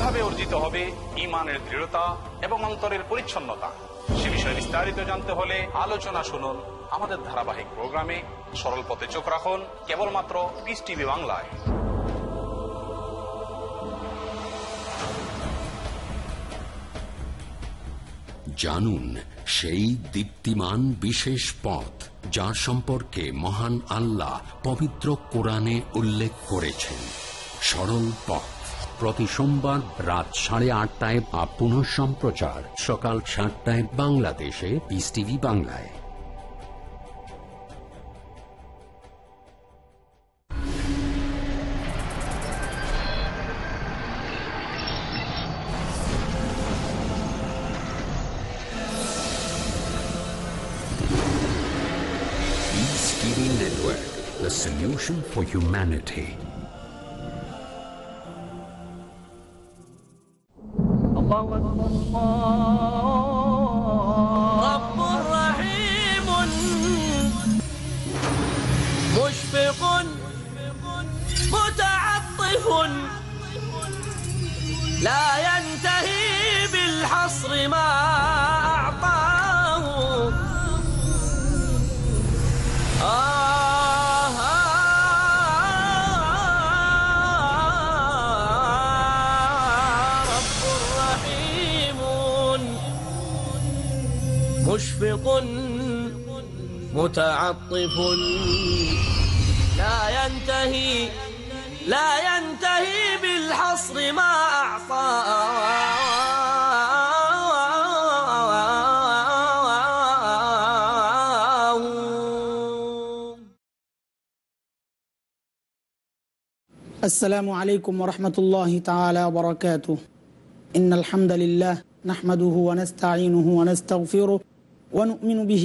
কিভাবে অর্জিত হবে ইমানের দৃঢ়তা এবং অন্তরের পরিচ্ছন্নতা সে বিষয়ে বিস্তারিত জানতে হলে আলোচনা শুনুন আমাদের ধারাবাহিক প্রোগ্রামে সরল পথে চোখ রাখুন কেবলমাত্র পিস টিভি বাংলায় জানুন সেই দীপ্তিমান বিশেষ পথ যার সম্পর্কে মহান আল্লাহ পবিত্র কোরআনে উল্লেখ করেছেন সরল পথ প্রতি সোমবার রাত সাড়ে আটটায় বা পুনঃ সম্প্রচার সকাল সাতটায় বাংলাদেশে পিস টিভি বাংলায় Network, the solution for humanity. Oh. عاطف لا ينتهي لا ينتهي بالحصر ما أعصى السلام عليكم ورحمة الله تعالى وبركاته إن الحمد لله نحمده ونستعينه ونستغفره ونؤمن به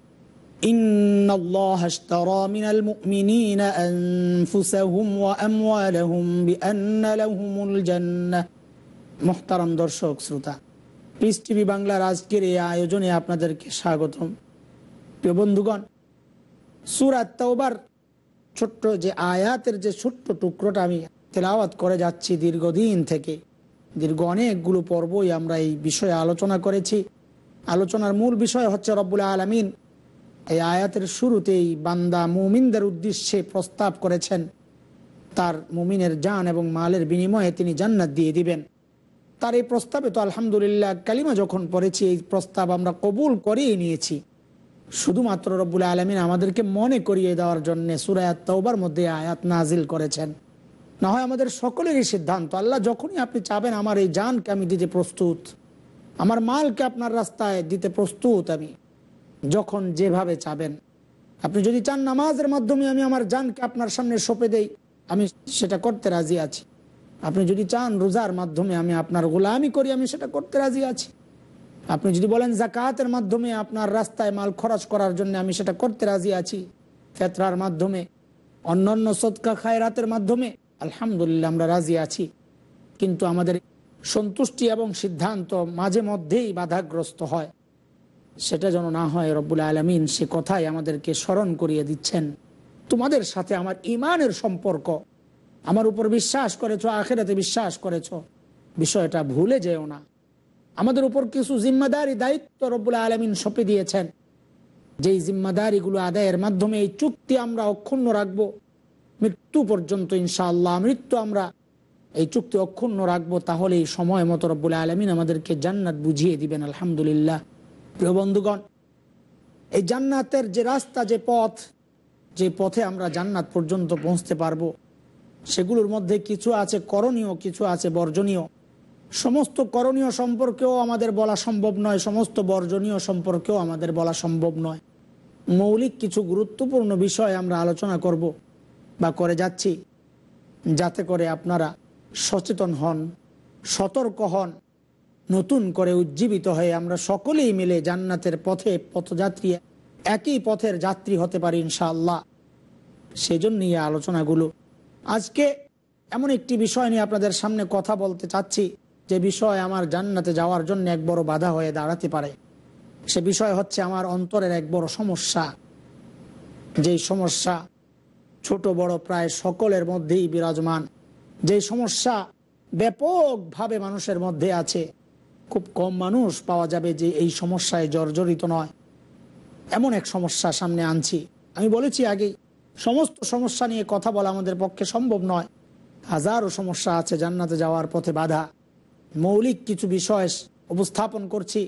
إن الله اشترى من المؤمنين أنفسهم وأموالهم بأن لهم الجنة محترم দর্শক শ্রোতা পিস টিভি বাংলার আজকের এই আয়োজনে আপনাদেরকে স্বাগতম প্রিয় বন্ধুগণ সুরাত তাওবার ছোট্ট যে আয়াতের যে ছোট্ট টুকরোটা আমি তেলাওয়াত করে যাচ্ছি দীর্ঘদিন থেকে দীর্ঘ অনেকগুলো পর্বই আমরা এই বিষয়ে আলোচনা করেছি আলোচনার মূল বিষয় হচ্ছে রব্বুল আলমিন এই আয়াতের শুরুতেই বান্দা মুমিনদের উদ্দেশ্যে প্রস্তাব করেছেন তার মুমিনের যান এবং মালের বিনিময়ে তিনি জান্নাত দিয়ে দিবেন তার এই প্রস্তাবে তো আলহামদুলিল্লাহ কালিমা যখন পড়েছি এই প্রস্তাব আমরা কবুল করিয়ে নিয়েছি শুধুমাত্র রব্বুল আলমিন আমাদেরকে মনে করিয়ে দেওয়ার জন্য সুরায়াত তৌবার মধ্যে আয়াত নাজিল করেছেন না হয় আমাদের সকলেরই সিদ্ধান্ত আল্লাহ যখনই আপনি চাবেন আমার এই জানকে আমি দিতে প্রস্তুত আমার মালকে আপনার রাস্তায় দিতে প্রস্তুত আমি যখন যেভাবে চাবেন আপনি যদি চান নামাজের মাধ্যমে আমি আমার জানকে আপনার সামনে সঁপে দেই আমি সেটা করতে রাজি আছি আপনি যদি চান রোজার মাধ্যমে আমি আপনার গোলামি করি আমি সেটা করতে রাজি আছি আপনি যদি বলেন জাকাতের মাধ্যমে আপনার রাস্তায় মাল খরচ করার জন্য আমি সেটা করতে রাজি আছি ফেতরার মাধ্যমে অন্যান্য সৎকা খায়রাতের মাধ্যমে আলহামদুলিল্লাহ আমরা রাজি আছি কিন্তু আমাদের সন্তুষ্টি এবং সিদ্ধান্ত মাঝে মধ্যেই বাধাগ্রস্ত হয় সেটা যেন না হয় রব্বুল আলমিন সে কথাই আমাদেরকে স্মরণ করিয়ে দিচ্ছেন তোমাদের সাথে আমার ইমানের সম্পর্ক আমার উপর বিশ্বাস করেছ আখেরাতে বিশ্বাস করেছ বিষয়টা ভুলে যেও না আমাদের উপর কিছু জিম্মাদারি দায়িত্ব রব্বুল আলমিন সঁপে দিয়েছেন যেই জিম্মাদারিগুলো আদায়ের মাধ্যমে এই চুক্তি আমরা অক্ষুণ্ণ রাখব মৃত্যু পর্যন্ত ইনশাআল্লাহ মৃত্যু আমরা এই চুক্তি অক্ষুণ্ণ রাখবো তাহলে এই সময় মতো রব্বুল আলমিন আমাদেরকে জান্নাত বুঝিয়ে দিবেন আলহামদুলিল্লাহ প্রিয় বন্ধুগণ এই জান্নাতের যে রাস্তা যে পথ যে পথে আমরা জান্নাত পর্যন্ত পৌঁছতে পারবো সেগুলোর মধ্যে কিছু আছে করণীয় কিছু আছে বর্জনীয় সমস্ত করণীয় সম্পর্কেও আমাদের বলা সম্ভব নয় সমস্ত বর্জনীয় সম্পর্কেও আমাদের বলা সম্ভব নয় মৌলিক কিছু গুরুত্বপূর্ণ বিষয় আমরা আলোচনা করব বা করে যাচ্ছি যাতে করে আপনারা সচেতন হন সতর্ক হন নতুন করে উজ্জীবিত হয়ে আমরা সকলেই মিলে জান্নাতের পথে পথযাত্রী একই পথের যাত্রী হতে পারি ইনশাআল্লাহ সেজন্যই আলোচনাগুলো আজকে এমন একটি বিষয় নিয়ে আপনাদের সামনে কথা বলতে চাচ্ছি যে বিষয় আমার জান্নাতে যাওয়ার জন্য এক বড় বাধা হয়ে দাঁড়াতে পারে সে বিষয় হচ্ছে আমার অন্তরের এক বড় সমস্যা যেই সমস্যা ছোট বড় প্রায় সকলের মধ্যেই বিরাজমান যেই সমস্যা ব্যাপকভাবে মানুষের মধ্যে আছে খুব কম মানুষ পাওয়া যাবে যে এই সমস্যায় জর্জরিত নয় এমন এক সমস্যা সামনে আনছি আমি বলেছি আগেই সমস্ত সমস্যা নিয়ে কথা বলা আমাদের পক্ষে সম্ভব নয় হাজারো সমস্যা আছে জান্নাতে যাওয়ার পথে বাধা মৌলিক কিছু বিষয় উপস্থাপন করছি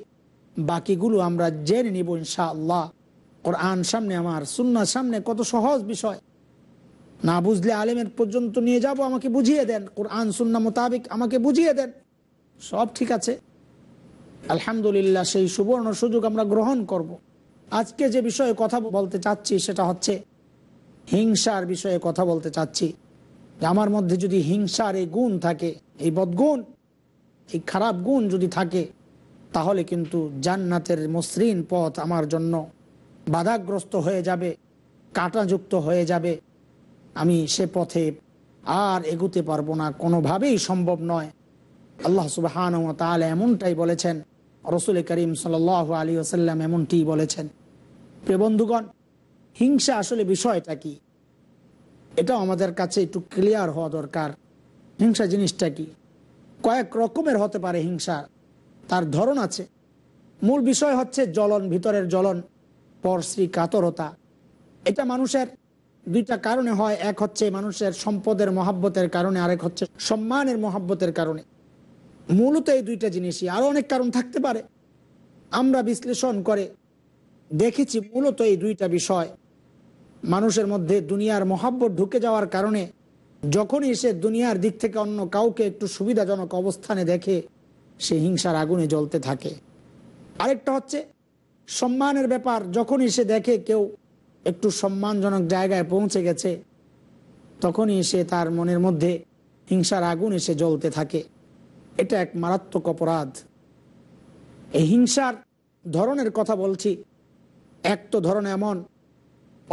বাকিগুলো আমরা জেনে নিব ইনশা আল্লাহ আন সামনে আমার সুন্নার সামনে কত সহজ বিষয় না বুঝলে আলেমের পর্যন্ত নিয়ে যাব আমাকে বুঝিয়ে দেন কোরআন সুন্না মোতাবেক আমাকে বুঝিয়ে দেন সব ঠিক আছে আলহামদুলিল্লাহ সেই সুবর্ণ সুযোগ আমরা গ্রহণ করব। আজকে যে বিষয়ে কথা বলতে চাচ্ছি সেটা হচ্ছে হিংসার বিষয়ে কথা বলতে চাচ্ছি আমার মধ্যে যদি হিংসার এই গুণ থাকে এই বদগুণ এই খারাপ গুণ যদি থাকে তাহলে কিন্তু জান্নাতের মসৃণ পথ আমার জন্য বাধাগ্রস্ত হয়ে যাবে কাঁটাযুক্ত হয়ে যাবে আমি সে পথে আর এগুতে পারবো না কোনোভাবেই সম্ভব নয় আল্লাহ সুবাহ তাহলে এমনটাই বলেছেন রসুল করিম সাল আলী আসাল্লাম এমনটি বলেছেন প্রেবন্ধুগণ বন্ধুগণ হিংসা আসলে বিষয়টা কি এটাও আমাদের কাছে একটু ক্লিয়ার হওয়া দরকার হিংসা জিনিসটা কি কয়েক রকমের হতে পারে হিংসা তার ধরন আছে মূল বিষয় হচ্ছে জলন ভিতরের পর পরশ্রী কাতরতা এটা মানুষের দুইটা কারণে হয় এক হচ্ছে মানুষের সম্পদের মহাব্বতের কারণে আরেক হচ্ছে সম্মানের মহাব্বতের কারণে মূলত এই দুইটা জিনিসই আরও অনেক কারণ থাকতে পারে আমরা বিশ্লেষণ করে দেখেছি মূলত এই দুইটা বিষয় মানুষের মধ্যে দুনিয়ার মহাব্বত ঢুকে যাওয়ার কারণে যখনই সে দুনিয়ার দিক থেকে অন্য কাউকে একটু সুবিধাজনক অবস্থানে দেখে সে হিংসার আগুনে জ্বলতে থাকে আরেকটা হচ্ছে সম্মানের ব্যাপার যখনই সে দেখে কেউ একটু সম্মানজনক জায়গায় পৌঁছে গেছে তখনই সে তার মনের মধ্যে হিংসার আগুন এসে জ্বলতে থাকে এটা এক মারাত্মক অপরাধ এই হিংসার ধরনের কথা বলছি এক তো ধরন এমন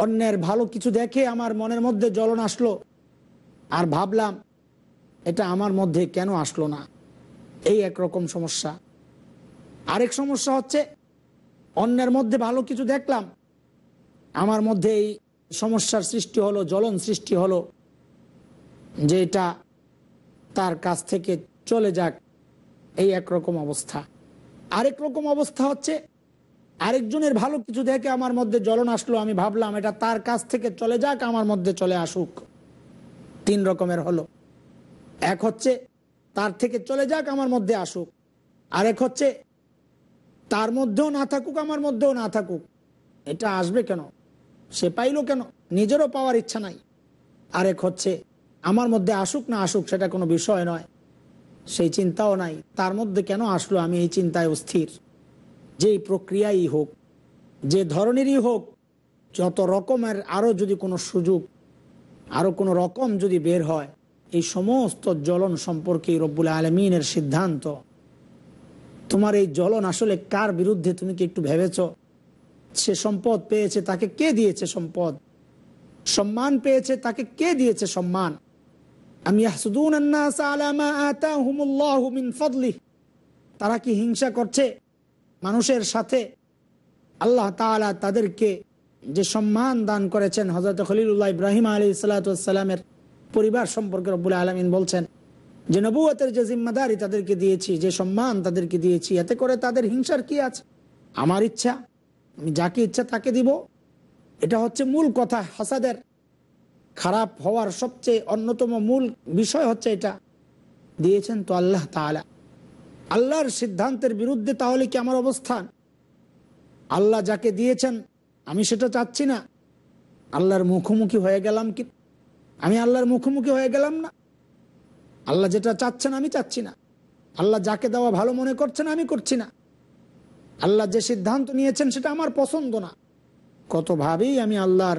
অন্যের ভালো কিছু দেখে আমার মনের মধ্যে জ্বলন আসলো আর ভাবলাম এটা আমার মধ্যে কেন আসলো না এই এক রকম সমস্যা আরেক সমস্যা হচ্ছে অন্যের মধ্যে ভালো কিছু দেখলাম আমার মধ্যে এই সমস্যার সৃষ্টি হলো জ্বলন সৃষ্টি হলো যে এটা তার কাছ থেকে চলে যাক এই একরকম অবস্থা আরেক রকম অবস্থা হচ্ছে আরেকজনের ভালো কিছু দেখে আমার মধ্যে জ্বলন আসলো আমি ভাবলাম এটা তার কাছ থেকে চলে যাক আমার মধ্যে চলে আসুক তিন রকমের হলো এক হচ্ছে তার থেকে চলে যাক আমার মধ্যে আসুক আরেক হচ্ছে তার মধ্যেও না থাকুক আমার মধ্যেও না থাকুক এটা আসবে কেন সে পাইলো কেন নিজেরও পাওয়ার ইচ্ছা নাই আরেক হচ্ছে আমার মধ্যে আসুক না আসুক সেটা কোনো বিষয় নয় সেই চিন্তাও নাই তার মধ্যে কেন আসলো আমি এই চিন্তায় অস্থির যেই প্রক্রিয়াই হোক যে ধরনেরই হোক যত রকমের আরও যদি কোনো সুযোগ আরও কোনো রকম যদি বের হয় এই সমস্ত জ্বলন সম্পর্কে রব্বুল আলমিনের সিদ্ধান্ত তোমার এই জ্বলন আসলে কার বিরুদ্ধে তুমি কি একটু ভেবেছ সে সম্পদ পেয়েছে তাকে কে দিয়েছে সম্পদ সম্মান পেয়েছে তাকে কে দিয়েছে সম্মান আমি তারা কি হিংসা করছে মানুষের সাথে আল্লাহ তালা তাদেরকে যে সম্মান দান করেছেন হজরত খলিলুল্লাহ ইব্রাহিম আলী সালাতামের পরিবার সম্পর্কে রব্বুল আলমিন বলছেন যে নবুয়তের যে জিম্মাদারি তাদেরকে দিয়েছি যে সম্মান তাদেরকে দিয়েছি এতে করে তাদের হিংসার কি আছে আমার ইচ্ছা আমি যাকে ইচ্ছা তাকে দিব এটা হচ্ছে মূল কথা হাসাদের খারাপ হওয়ার সবচেয়ে অন্যতম মূল বিষয় হচ্ছে এটা দিয়েছেন তো আল্লাহ তালা আল্লাহর সিদ্ধান্তের বিরুদ্ধে তাহলে কি আমার অবস্থান আল্লাহ যাকে দিয়েছেন আমি সেটা চাচ্ছি না আল্লাহর মুখোমুখি হয়ে গেলাম কি আমি আল্লাহর মুখোমুখি হয়ে গেলাম না আল্লাহ যেটা চাচ্ছেন আমি চাচ্ছি না আল্লাহ যাকে দেওয়া ভালো মনে করছেন আমি করছি না আল্লাহ যে সিদ্ধান্ত নিয়েছেন সেটা আমার পছন্দ না কতভাবেই আমি আল্লাহর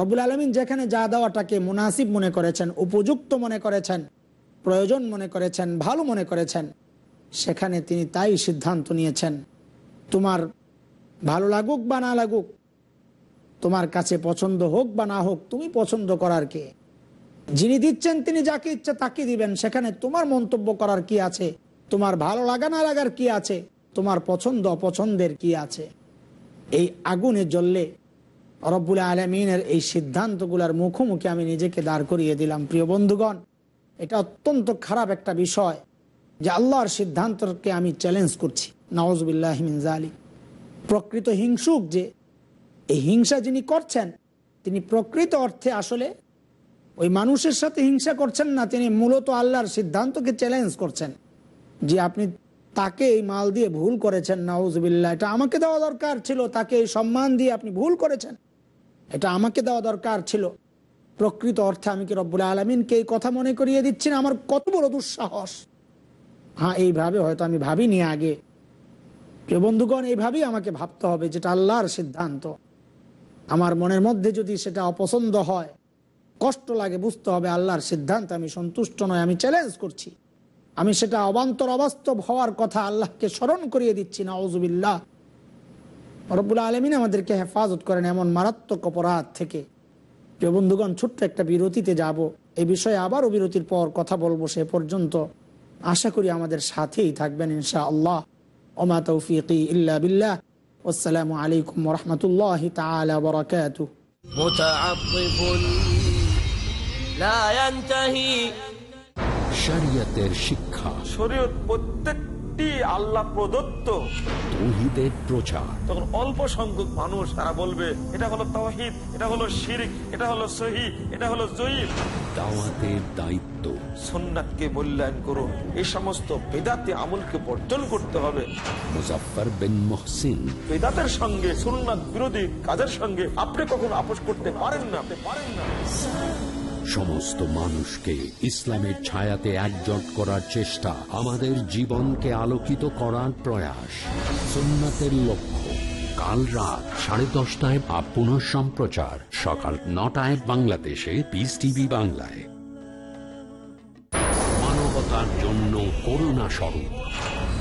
রবুল আলমিন যেখানে যা দেওয়াটাকে মুনাসিব মনে করেছেন উপযুক্ত মনে করেছেন প্রয়োজন মনে করেছেন ভালো মনে করেছেন সেখানে তিনি তাই সিদ্ধান্ত নিয়েছেন তোমার ভালো লাগুক বা না লাগুক তোমার কাছে পছন্দ হোক বা না হোক তুমি পছন্দ করার কে যিনি দিচ্ছেন তিনি যাকে ইচ্ছা তাকে দিবেন সেখানে তোমার মন্তব্য করার কি আছে তোমার ভালো লাগা না লাগার কি আছে তোমার পছন্দ অপছন্দের কি আছে এই আগুনে জ্বললে রব্বুল আলমিনের এই সিদ্ধান্তগুলোর মুখোমুখি আমি নিজেকে দাঁড় করিয়ে দিলাম প্রিয় বন্ধুগণ এটা অত্যন্ত খারাপ একটা বিষয় যে আল্লাহর সিদ্ধান্তকে আমি চ্যালেঞ্জ করছি নওয়াজবিল্লাহ আলী প্রকৃত হিংসুক যে এই হিংসা যিনি করছেন তিনি প্রকৃত অর্থে আসলে ওই মানুষের সাথে হিংসা করছেন না তিনি মূলত আল্লাহর সিদ্ধান্তকে চ্যালেঞ্জ করছেন যে আপনি তাকে এই মাল দিয়ে ভুল করেছেন নওয়াজবিল্লাহ এটা আমাকে দেওয়া দরকার ছিল তাকে এই সম্মান দিয়ে আপনি ভুল করেছেন এটা আমাকে দেওয়া দরকার ছিল প্রকৃত অর্থে আমি কি রব্বুল আলমিনকে এই কথা মনে করিয়ে দিচ্ছি না আমার কত বড় দুঃসাহস হ্যাঁ এইভাবে হয়তো আমি ভাবিনি আগে প্রিয় বন্ধুগণ এইভাবেই আমাকে ভাবতে হবে যেটা আল্লাহর সিদ্ধান্ত আমার মনের মধ্যে যদি সেটা অপছন্দ হয় কষ্ট লাগে বুঝতে হবে আল্লাহর সিদ্ধান্ত আমি সন্তুষ্ট নয় আমি চ্যালেঞ্জ করছি আমি সেটা অবান্তর অবাস্তব হওয়ার কথা আল্লাহকে স্মরণ করিয়ে দিচ্ছি না ওজুবিল্লাহ রব্বুল আলমিন আমাদেরকে হেফাজত করেন এমন মারাত্মক অপরাধ থেকে প্রিয় বন্ধুগণ ছোট্ট একটা বিরতিতে যাব এই বিষয়ে আবারও বিরতির পর কথা বলবো সে পর্যন্ত আশা করি আমাদের সাথেই থাকবেন ইনশা আল্লাহ ওমা তৌফিকি ইল্লা বিল্লাহ আসসালামু আলাইকুম রহমতুল্লাহ তালা বরকাত শরীয়তের শিক্ষা সবটি আল্লাহ প্রদত্ত প্রচার তখন অল্প সংখ্যক মানুষ তারা বলবে এটা হলো তহিদ এটা হলো শির এটা হলো সহি এটা হলো জয়ীব দায়িত্ব করুন সমস্ত আমলকে বর্জন করতে হবে সঙ্গে বিরোধী কাজের সঙ্গে আপনি কখন আপোষ করতে পারেন না আপনি পারেন না সমস্ত মানুষকে ইসলামের ছায়াতে একজট করার চেষ্টা আমাদের জীবনকে আলোকিত করার প্রয়াস সোমনাথের লক্ষ্য কাল রাত সাড়ে দশটায় বা পুনঃ সম্প্রচার সকাল নটায় বাংলাদেশে পিস টিভি বাংলায় মানবতার জন্য করুণা স্বরূপ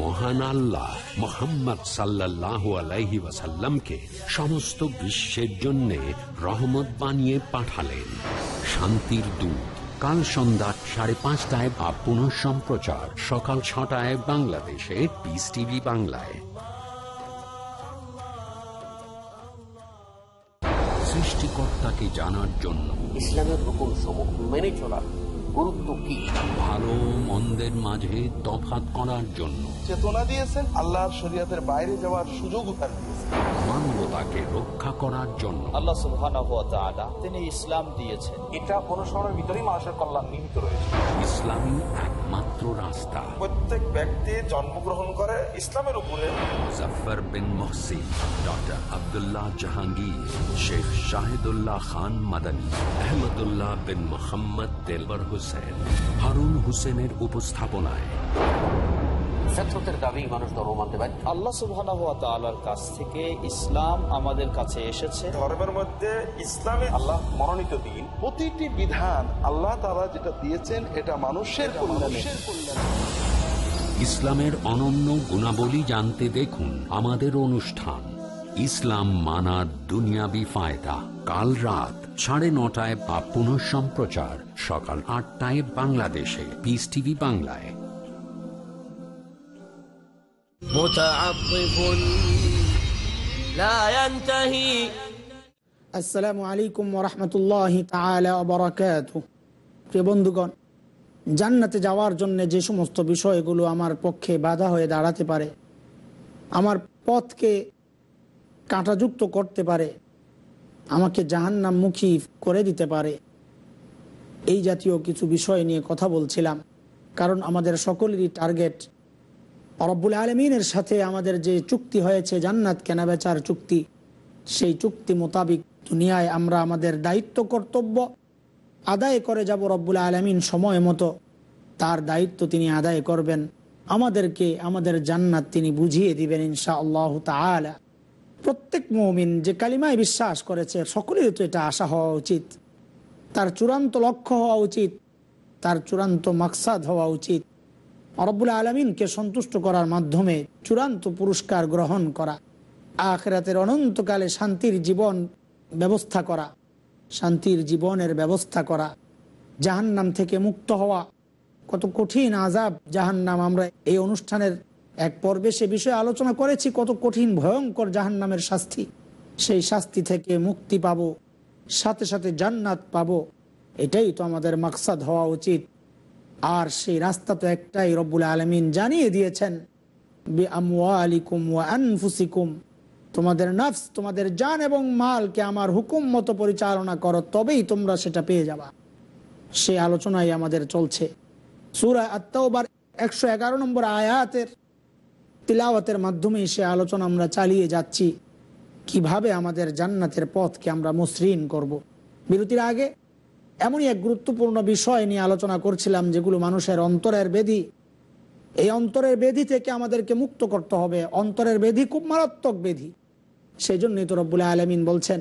মহান আল্লাহ মোহাম্মদ সাল্লাহ আলাইহি ওয়াসাল্লামকে সমস্ত বিশ্বের জন্য রহমত বানিয়ে পাঠালেন শান্তির দূত কাল সন্ধ্যা সাড়ে পাঁচটায় বা পুনঃ সম্প্রচার সকাল ছটায় বাংলাদেশে পিস টিভি বাংলায় সৃষ্টিকর্তাকে জানার জন্য ইসলামের হুকুম সমূহ মেনে চলা গুরুত্ব কি ভালো মন্দের মাঝে তফাত করার জন্য চেতনা দিয়েছেন আল্লাহর শরীয়তের বাইরে যাওয়ার সুযোগ মানবতাকে রক্ষা করার জন্য আল্লাহ তিনি ইসলাম দিয়েছেন এটা একমাত্র রাস্তা প্রত্যেক ব্যক্তি জন্মগ্রহণ করে ইসলামের উপরে মুজাফফর বিন জাহাঙ্গীর শেখ শাহিদুল্লাহ খান মাদানী আহমদুল্লাহ বিন মোহাম্মদ তেলবর হোসেন হোসেন হারুন হোসেনের উপস্থাপনায় মানুষের ইসলামের অনন্য গুণাবলী জানতে দেখুন আমাদের অনুষ্ঠান ইসলাম মানার দুনিয়াবি ফায়দা কাল রাত সাড়ে নটায় বা পুনঃ সম্প্রচার সকাল আটটায় বাংলাদেশে পিস টিভি বাংলায় আসসালামু আলাইকুম ওরহমতুল্লাহ প্রিয় বন্ধুগণ জান্নাতে যাওয়ার জন্য যে সমস্ত বিষয়গুলো আমার পক্ষে বাধা হয়ে দাঁড়াতে পারে আমার পথকে কাঁটাযুক্ত করতে পারে আমাকে জাহান্নামুখী করে দিতে পারে এই জাতীয় কিছু বিষয় নিয়ে কথা বলছিলাম কারণ আমাদের সকলেরই টার্গেট রব্বুল আলমিনের সাথে আমাদের যে চুক্তি হয়েছে জান্নাত কেনাবেচার চুক্তি সেই চুক্তি মোতাবিক দুনিয়ায় আমরা আমাদের দায়িত্ব কর্তব্য আদায় করে যাব রব্বুল আলমিন সময় মতো তার দায়িত্ব তিনি আদায় করবেন আমাদেরকে আমাদের জান্নাত তিনি বুঝিয়ে দিবেন ইনশা আল্লাহ প্রত্যেক মৌমিন যে কালিমায় বিশ্বাস করেছে সকলেরই তো এটা আশা হওয়া উচিত তার চূড়ান্ত লক্ষ্য হওয়া উচিত তার চূড়ান্ত মাকসাদ হওয়া উচিত অরবুল আলমিনকে সন্তুষ্ট করার মাধ্যমে চূড়ান্ত পুরস্কার গ্রহণ করা আখরাতের অনন্তকালে শান্তির জীবন ব্যবস্থা করা শান্তির জীবনের ব্যবস্থা করা জাহান্নাম থেকে মুক্ত হওয়া কত কঠিন আজাব জাহান্নাম আমরা এই অনুষ্ঠানের এক পর্বে সে বিষয়ে আলোচনা করেছি কত কঠিন ভয়ঙ্কর জাহান্নামের শাস্তি সেই শাস্তি থেকে মুক্তি পাবো সাথে সাথে জান্নাত পাবো এটাই তো আমাদের মাকসাদ হওয়া উচিত আর সেই রাস্তা তো একটাই রব্বুল আলমিন জানিয়ে দিয়েছেন আলিকুম ওয়া আনফুসিকুম তোমাদের নাফস তোমাদের জান এবং মালকে আমার হুকুম মতো পরিচালনা করো তবেই তোমরা সেটা পেয়ে যাবা সে আলোচনাই আমাদের চলছে সুরা আত্মাওবার একশো এগারো নম্বর আয়াতের তিলাওয়াতের মাধ্যমে সে আলোচনা আমরা চালিয়ে যাচ্ছি কিভাবে আমাদের জান্নাতের পথকে আমরা মসৃণ করব। বিরতির আগে এমনই এক গুরুত্বপূর্ণ বিষয় নিয়ে আলোচনা করছিলাম যেগুলো মানুষের অন্তরের বেধি এই অন্তরের বেধি থেকে আমাদেরকে মুক্ত করতে হবে অন্তরের বেধি খুব মারাত্মক বেধি সেই জন্যই তো রব্বুল আলমিন বলছেন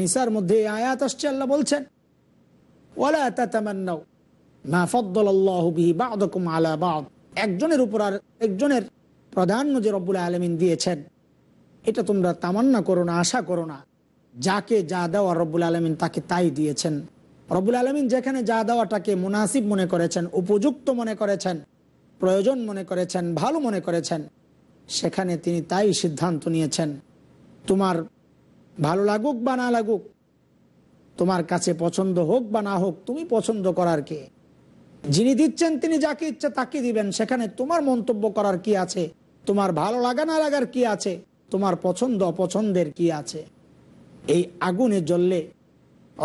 নিসার মধ্যে বলছেন একজনের উপর আর একজনের প্রাধান্য যে রব্বুল আলমিন দিয়েছেন এটা তোমরা তামান্না করো না আশা করো না যাকে যা দেওয়া রব্বুল আলমিন তাকে তাই দিয়েছেন রব্বুল আলমিন যেখানে যা দেওয়াটাকে মুনাসিব মনে করেছেন উপযুক্ত মনে করেছেন প্রয়োজন মনে করেছেন ভালো মনে করেছেন সেখানে তিনি তাই সিদ্ধান্ত নিয়েছেন তোমার ভালো লাগুক বা না লাগুক তোমার কাছে পছন্দ হোক বা না হোক তুমি পছন্দ করার কে যিনি দিচ্ছেন তিনি যাকে ইচ্ছা তাকে দিবেন সেখানে তোমার মন্তব্য করার কি আছে তোমার ভালো লাগা না লাগার কি আছে তোমার পছন্দ অপছন্দের কি আছে এই আগুনে জ্বললে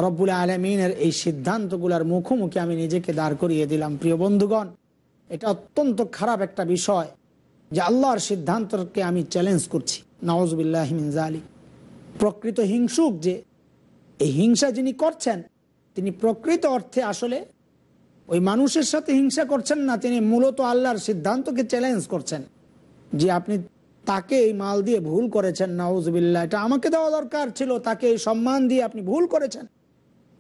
রব্বুল আলমিনের এই সিদ্ধান্তগুলার মুখোমুখি আমি নিজেকে দাঁড় করিয়ে দিলাম প্রিয় বন্ধুগণ এটা অত্যন্ত খারাপ একটা বিষয় যে আল্লাহর সিদ্ধান্তকে আমি চ্যালেঞ্জ করছি নওয়াজবিল্লাহ প্রকৃত হিংসুক যে এই হিংসা যিনি করছেন তিনি প্রকৃত অর্থে আসলে ওই মানুষের সাথে হিংসা করছেন না তিনি মূলত আল্লাহর সিদ্ধান্তকে চ্যালেঞ্জ করছেন যে আপনি তাকে এই মাল দিয়ে ভুল করেছেন নাউজবিল্লা এটা আমাকে দেওয়া দরকার ছিল তাকে এই সম্মান দিয়ে আপনি ভুল করেছেন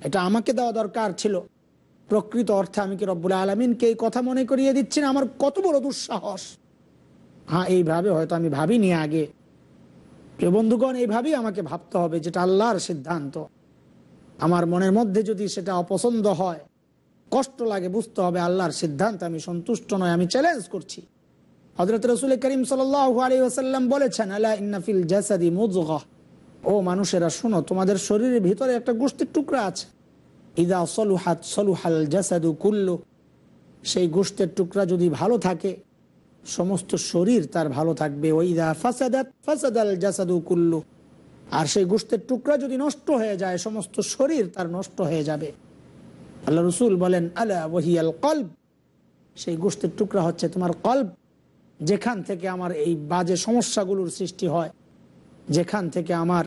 এটা আমাকে দেওয়া দরকার ছিল প্রকৃত অর্থে আমি কি রব্বুল আলমিনকে এই কথা মনে করিয়ে দিচ্ছেন আমার কত বড় দুঃসাহস হ্যাঁ এইভাবে হয়তো আমি ভাবিনি আগে প্রিয় বন্ধুগণ এইভাবেই আমাকে ভাবতে হবে যেটা আল্লাহর সিদ্ধান্ত আমার মনের মধ্যে যদি সেটা অপছন্দ হয় কষ্ট লাগে বুঝতে হবে আল্লাহর সিদ্ধান্ত আমি সন্তুষ্ট নয় আমি চ্যালেঞ্জ করছি হজরত রসুল করিম সাল্লাম বলেছেন ইন্নাফিল জাসাদি মুজগা ও মানুষেরা শুনো তোমাদের শরীরের ভিতরে একটা গোষ্ঠীর টুকরা আছে ইদা সলুহাত সলুহাল জাসাদু কুল্ল সেই গোষ্ঠের টুকরা যদি ভালো থাকে সমস্ত শরীর তার ভালো থাকবে ওইদা ফাসাদাত ফাসাদাল জাসাদু কুল্লু আর সেই গোষ্ঠের টুকরা যদি নষ্ট হয়ে যায় সমস্ত শরীর তার নষ্ট হয়ে যাবে আল্লাহ রসুল বলেন আলা ওহিয়াল কল্প সেই গোষ্ঠীর টুকরা হচ্ছে তোমার কল্প যেখান থেকে আমার এই বাজে সমস্যাগুলোর সৃষ্টি হয় যেখান থেকে আমার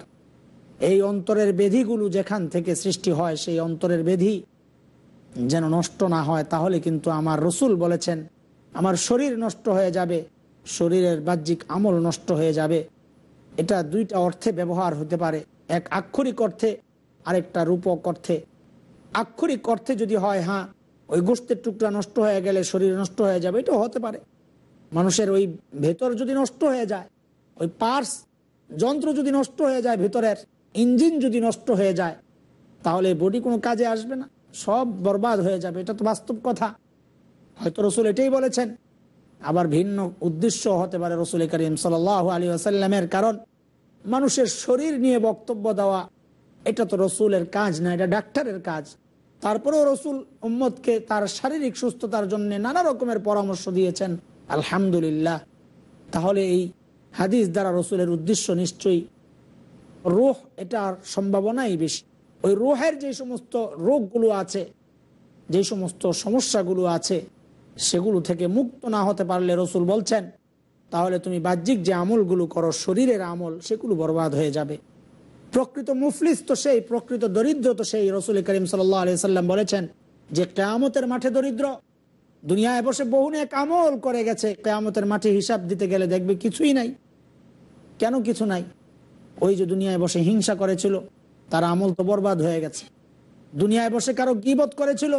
এই অন্তরের বেধিগুলো যেখান থেকে সৃষ্টি হয় সেই অন্তরের বেধি যেন নষ্ট না হয় তাহলে কিন্তু আমার রসুল বলেছেন আমার শরীর নষ্ট হয়ে যাবে শরীরের বাহ্যিক আমল নষ্ট হয়ে যাবে এটা দুইটা অর্থে ব্যবহার হতে পারে এক আক্ষরিক অর্থে আরেকটা রূপক অর্থে আক্ষরিক অর্থে যদি হয় হ্যাঁ ওই গোষ্ঠের টুকরা নষ্ট হয়ে গেলে শরীর নষ্ট হয়ে যাবে এটাও হতে পারে মানুষের ওই ভেতর যদি নষ্ট হয়ে যায় ওই পার্স যন্ত্র যদি নষ্ট হয়ে যায় ভেতরের ইঞ্জিন যদি নষ্ট হয়ে যায় তাহলে বডি কোনো কাজে আসবে না সব বরবাদ হয়ে যাবে এটা তো বাস্তব কথা হয়তো রসুল এটাই বলেছেন আবার ভিন্ন উদ্দেশ্য হতে পারে রসুল করিম সাল আলী আসাল্লামের কারণ মানুষের শরীর নিয়ে বক্তব্য দেওয়া এটা তো রসুলের কাজ না এটা ডাক্তারের কাজ তারপরেও রসুল উম্মদকে তার শারীরিক সুস্থতার জন্য নানা রকমের পরামর্শ দিয়েছেন আলহামদুলিল্লাহ তাহলে এই হাদিস দ্বারা রসুলের উদ্দেশ্য নিশ্চয়ই রোহ এটার সম্ভাবনাই বেশি ওই রোহের যে সমস্ত রোগগুলো আছে যে সমস্ত সমস্যাগুলো আছে সেগুলো থেকে মুক্ত না হতে পারলে রসুল বলছেন তাহলে তুমি বাহ্যিক যে আমলগুলো করো শরীরের আমল সেগুলো বরবাদ হয়ে যাবে প্রকৃত মুফলিস তো সেই প্রকৃত দরিদ্র তো সেই রসুল করিম সাল্লাহ সাল্লাম বলেছেন যে কেয়ামতের মাঠে দরিদ্র দুনিয়ায় বসে বহু নেক আমল করে গেছে কেয়ামতের মাঠে হিসাব দিতে গেলে দেখবে কিছুই নাই কেন কিছু নাই ওই যে দুনিয়ায় বসে হিংসা করেছিল তার আমল তো বরবাদ হয়ে গেছে দুনিয়ায় বসে কারো গিবত করেছিল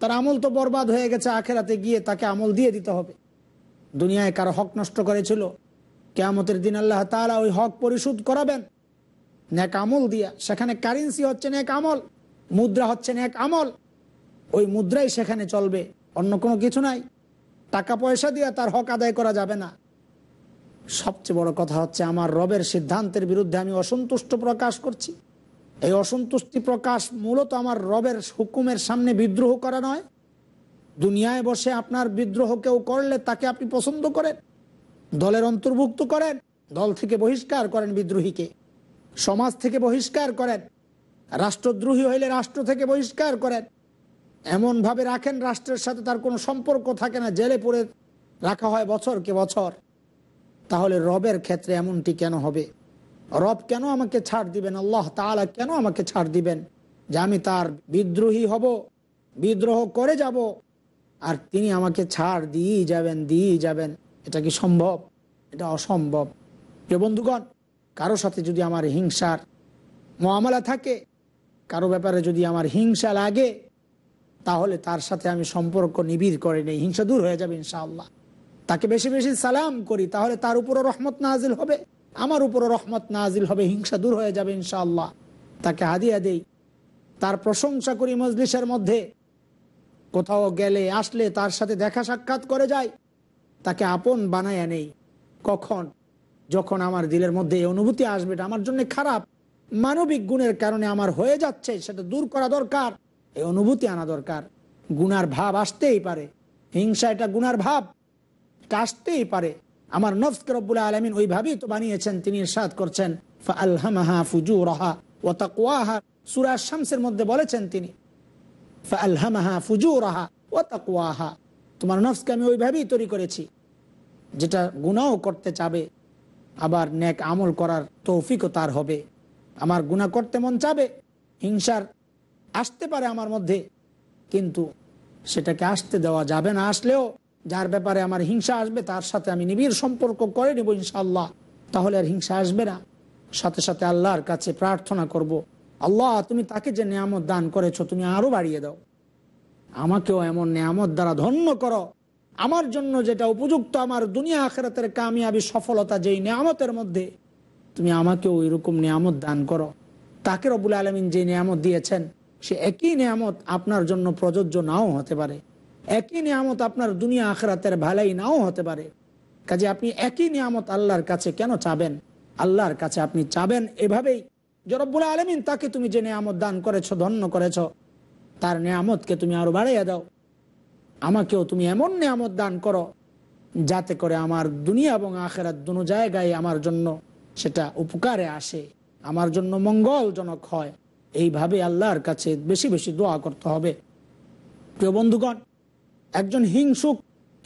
তার আমল তো বরবাদ হয়ে গেছে আখেরাতে গিয়ে তাকে আমল দিয়ে দিতে হবে দুনিয়ায় কারো হক নষ্ট করেছিল কেয়ামতের দিন আল্লাহ তারা ওই হক পরিশোধ করাবেন নেক আমল দিয়া সেখানে কারেন্সি হচ্ছে এক আমল মুদ্রা হচ্ছে এক আমল ওই মুদ্রাই সেখানে চলবে অন্য কোনো কিছু নাই টাকা পয়সা দিয়ে তার হক আদায় করা যাবে না সবচেয়ে বড় কথা হচ্ছে আমার রবের সিদ্ধান্তের বিরুদ্ধে আমি অসন্তুষ্ট প্রকাশ করছি এই অসন্তুষ্টি প্রকাশ মূলত আমার রবের হুকুমের সামনে বিদ্রোহ করা নয় দুনিয়ায় বসে আপনার বিদ্রোহ কেউ করলে তাকে আপনি পছন্দ করেন দলের অন্তর্ভুক্ত করেন দল থেকে বহিষ্কার করেন বিদ্রোহীকে সমাজ থেকে বহিষ্কার করেন রাষ্ট্রদ্রোহী হইলে রাষ্ট্র থেকে বহিষ্কার করেন এমনভাবে রাখেন রাষ্ট্রের সাথে তার কোনো সম্পর্ক থাকে না জেলে পড়ে রাখা হয় বছর কে বছর তাহলে রবের ক্ষেত্রে এমনটি কেন হবে রব কেন আমাকে ছাড় দিবেন আল্লাহ তালা কেন আমাকে ছাড় দিবেন যে আমি তার বিদ্রোহী হব বিদ্রোহ করে যাব আর তিনি আমাকে ছাড় দিয়েই যাবেন দিয়েই যাবেন এটা কি সম্ভব এটা অসম্ভব কে বন্ধুগণ কারো সাথে যদি আমার হিংসার মামলা থাকে কারো ব্যাপারে যদি আমার হিংসা লাগে তাহলে তার সাথে আমি সম্পর্ক নিবিড় করে নেই হিংসা দূর হয়ে যাবে ইনশাআল্লাহ তাকে বেশি বেশি সালাম করি তাহলে তার উপরও রহমত নাজিল হবে আমার উপরও রহমত নাজিল হবে হিংসা দূর হয়ে যাবে ইনশাআল্লাহ তাকে হাদিয়া দেই তার প্রশংসা করি মজলিসের মধ্যে কোথাও গেলে আসলে তার সাথে দেখা সাক্ষাৎ করে যাই তাকে আপন বানায় নেই কখন যখন আমার দিলের মধ্যে এই অনুভূতি আসবে এটা আমার জন্য খারাপ মানবিক গুণের কারণে আমার হয়ে যাচ্ছে সেটা দূর করা দরকার এই অনুভূতি আনা দরকার গুনার ভাব আসতেই পারে হিংসা এটা গুনার ভাব এটা আসতেই পারে আমার নফসকে রব্বুল আলমিন ওইভাবেই তো বানিয়েছেন তিনি ইরশাদ করছেন ফুজু রহা ও শামসের মধ্যে বলেছেন তিনি ফুজু তোমার নফসকে আমি ওইভাবেই তৈরি করেছি যেটা গুণাও করতে চাবে আবার ন্যাক আমল করার তৌফিকও তার হবে আমার গুণা করতে মন চাবে হিংসার আসতে পারে আমার মধ্যে কিন্তু সেটাকে আসতে দেওয়া যাবে না আসলেও যার ব্যাপারে আমার হিংসা আসবে তার সাথে আমি নিবিড় সম্পর্ক করে নেব ইনশাল্লাহ তাহলে আর হিংসা আসবে না সাথে সাথে আল্লাহর কাছে প্রার্থনা করব। আল্লাহ তুমি তাকে যে নিয়ামত দান করেছ তুমি আরও বাড়িয়ে দাও আমাকেও এমন নিয়ামত দ্বারা ধন্য করো আমার জন্য যেটা উপযুক্ত আমার দুনিয়া আখেরাতের কামিয়াবি সফলতা যেই নিয়ামতের মধ্যে তুমি আমাকে ওই রকম নিয়ামত দান করো তাকে রবুল আলমিন যে নিয়ামত দিয়েছেন সে একই নিয়ামত আপনার জন্য প্রযোজ্য নাও হতে পারে একই নিয়ামত আপনার দুনিয়া আখরাতের ভালাই নাও হতে পারে কাজে আপনি একই নিয়ামত আল্লাহর কাছে কেন চাবেন আল্লাহর কাছে আপনি চাবেন এভাবেই জরব্বুল আলমিন তাকে তুমি যে নিয়ামত দান করেছ ধন্য করেছ তার নিয়ামতকে তুমি আরো বাড়াইয়া দাও আমাকেও তুমি এমন নিয়ামত দান করো যাতে করে আমার দুনিয়া এবং আখেরাত দুনো জায়গায় আমার জন্য সেটা উপকারে আসে আমার জন্য মঙ্গলজনক হয় এইভাবে আল্লাহর কাছে বেশি বেশি দোয়া করতে হবে প্রিয় বন্ধুগণ একজন হিংসুক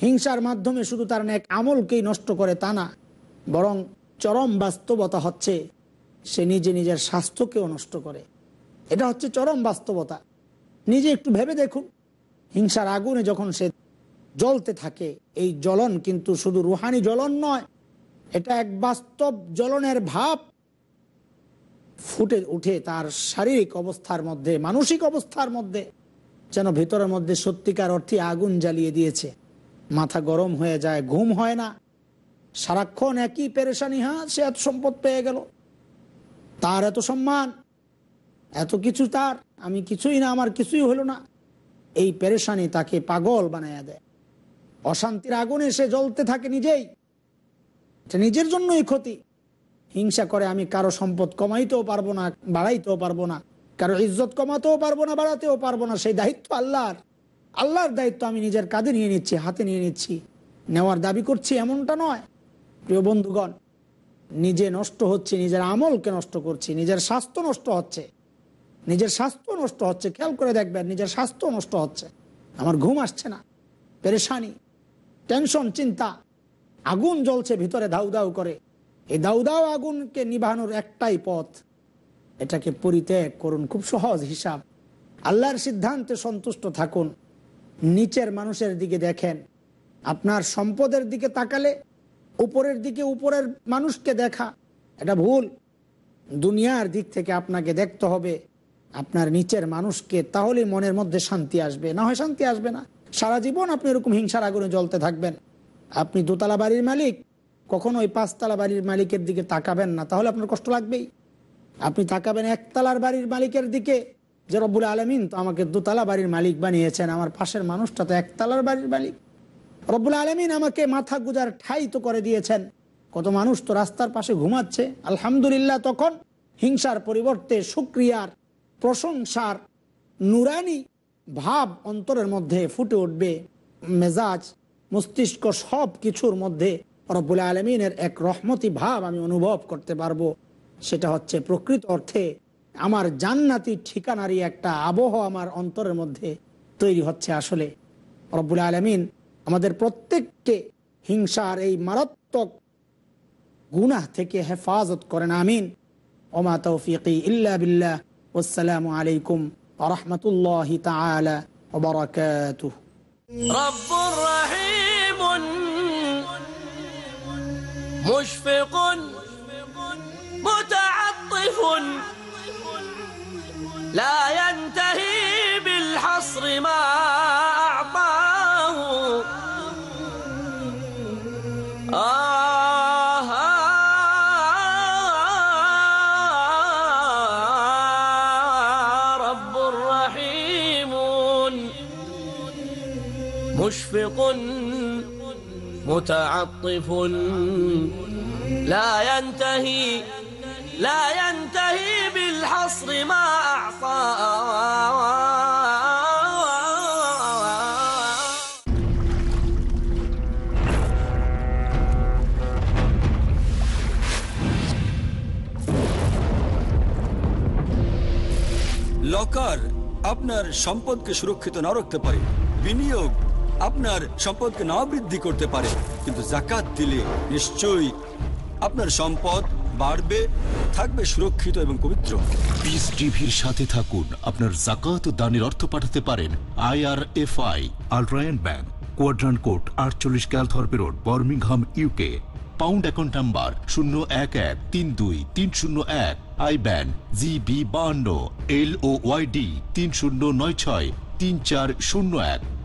হিংসার মাধ্যমে শুধু তার এক আমলকেই নষ্ট করে তা না বরং চরম বাস্তবতা হচ্ছে সে নিজে নিজের স্বাস্থ্যকেও নষ্ট করে এটা হচ্ছে চরম বাস্তবতা নিজে একটু ভেবে দেখুন হিংসার আগুনে যখন সে জ্বলতে থাকে এই জ্বলন কিন্তু শুধু রুহানি জ্বলন নয় এটা এক বাস্তব জ্বলনের ভাব ফুটে উঠে তার শারীরিক অবস্থার মধ্যে মানসিক অবস্থার মধ্যে যেন ভেতরের মধ্যে সত্যিকার অর্থে আগুন জ্বালিয়ে দিয়েছে মাথা গরম হয়ে যায় ঘুম হয় না সারাক্ষণ একই পেরেশানি হ্যাঁ সে এত সম্পদ পেয়ে গেল তার এত সম্মান এত কিছু তার আমি কিছুই না আমার কিছুই হলো না এই পেরেশানি তাকে পাগল বানাইয়া দেয় অশান্তির আগুনে সে জ্বলতে থাকে নিজেই এটা নিজের জন্যই ক্ষতি হিংসা করে আমি কারো সম্পদ কমাইতেও পারবো না বাড়াইতেও পারবো না কারো ইজ্জত কমাতেও পারবো না বাড়াতেও পারবো না সেই দায়িত্ব আল্লাহর আল্লাহর দায়িত্ব আমি নিজের কাঁধে নিয়ে নিচ্ছি হাতে নিয়ে নিচ্ছি নেওয়ার দাবি করছি এমনটা নয় প্রিয় বন্ধুগণ নিজে নষ্ট হচ্ছে নিজের আমলকে নষ্ট করছি নিজের স্বাস্থ্য নষ্ট হচ্ছে নিজের স্বাস্থ্য নষ্ট হচ্ছে খেয়াল করে দেখবেন নিজের স্বাস্থ্য নষ্ট হচ্ছে আমার ঘুম আসছে না পেরেশানি টেনশন চিন্তা আগুন জ্বলছে ভিতরে দাউ দাউ করে এই দাউ দাউ আগুনকে নিভানোর একটাই পথ এটাকে পরিত্যাগ করুন খুব সহজ হিসাব আল্লাহর সিদ্ধান্তে সন্তুষ্ট থাকুন নিচের মানুষের দিকে দেখেন আপনার সম্পদের দিকে তাকালে উপরের দিকে উপরের মানুষকে দেখা এটা ভুল দুনিয়ার দিক থেকে আপনাকে দেখতে হবে আপনার নিচের মানুষকে তাহলে মনের মধ্যে শান্তি আসবে না হয় শান্তি আসবে না সারা জীবন আপনি এরকম হিংসার আগুনে জ্বলতে থাকবেন আপনি দোতলা বাড়ির মালিক কখনো ওই পাঁচতলা বাড়ির মালিকের দিকে তাকাবেন না তাহলে আপনার কষ্ট লাগবেই আপনি তাকাবেন একতলার বাড়ির মালিকের দিকে যে রব্বুল আলমিন তো আমাকে দোতলা বাড়ির মালিক বানিয়েছেন আমার পাশের মানুষটা তো একতলার বাড়ির মালিক রব্বুল আলমিন আমাকে মাথা গুজার ঠাই তো করে দিয়েছেন কত মানুষ তো রাস্তার পাশে ঘুমাচ্ছে আলহামদুলিল্লাহ তখন হিংসার পরিবর্তে সুক্রিয়ার প্রশংসার নুরানি ভাব অন্তরের মধ্যে ফুটে উঠবে মেজাজ মস্তিষ্ক সব কিছুর মধ্যে রব্বুল আলমিনের এক রহমতি ভাব আমি অনুভব করতে পারবো সেটা হচ্ছে প্রকৃত অর্থে আমার জান্নাতি ঠিকানারই একটা আবহ আমার অন্তরের মধ্যে তৈরি হচ্ছে আসলে রব্বুল আলমিন আমাদের প্রত্যেককে হিংসার এই মারাত্মক গুনাহ থেকে হেফাজত করেন আমিন ওমা তৌফিক ইল্লা বিল্লাহ والسلام عليكم ورحمة الله تعالى وبركاته رب رحيم مشفق متعطف لا ينتهي بالحصر ما مشفق متعطف لا ينتهي لا ينتهي بالحصر ما أعصى লকার আপনার সম্পদকে সুরক্ষিত না রাখতে পারে বিনিয়োগ আপনার সম্পদকে না বৃদ্ধি করতে পারে কিন্তু জাকাত দিলে নিশ্চয়ই আপনার সম্পদ বাড়বে থাকবে সুরক্ষিত এবং পবিত্র পিস টিভির সাথে থাকুন আপনার জাকাত দানের অর্থ পাঠাতে পারেন আইআরএফআই আল্রায়ন ব্যাংক কোয়াড্রান কোড আটচল্লিশ Calthorpe road Birmingham UK pound account number শূন্য এক এক তিন দুই তিন শূন্য এক আই ব্যান জি বি বাহান্ন এল ও ওয়াইডি তিন শূন্য নয় ছয় তিন চার শূন্য এক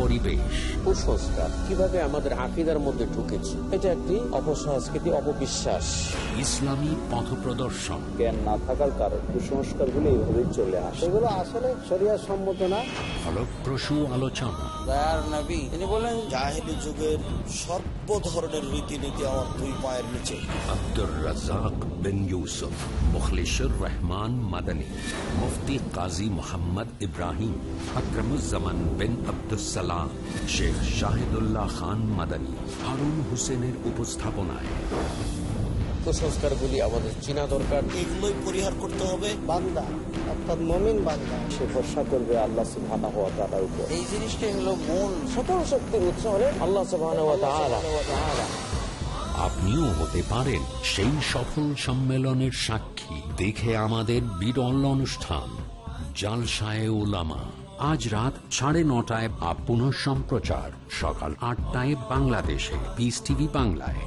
পরিবেশ কুসংস্কার কিভাবে আমাদের আকিদার মধ্যে ঢুকেছে এটা একটি অপসংস্কৃতি অপবিশ্বাস ইসলামী পথ প্রদর্শন জ্ঞান না থাকার কারণ কুসংস্কার গুলো এইভাবে চলে আসে এগুলো আসলে শরিয়া সম্মত না আলোচনা তিনি যুগের সর্ব ধরনের রীতিনীতি আমার আব্দুর রাজাক বিন ইউসুফ মুখলিসুর রহমান মাদানী মুফতি কাজী মোহাম্মদ ইব্রাহিম আকরামুজ্জামান বিন আব্দুল কালাম শেখ শাহিদুল্লাহ খান মাদানী হারুন হোসেনের উপস্থাপনায় কুসংস্কারগুলি আমাদের চিনা দরকার পরিহার করতে হবে বান্দা অর্থাৎ বান্দা সে ভরসা করবে আল্লাহ উপর এই আল্লাহ আপনিও হতে পারেন সেই সফল সম্মেলনের সাক্ষী দেখে আমাদের বিরল অনুষ্ঠান জালসায় উলামা আজ রাত সাড়ে নটায় আপ পুনঃ সম্প্রচার সকাল আটটায় বাংলাদেশে বিস টিভি বাংলায়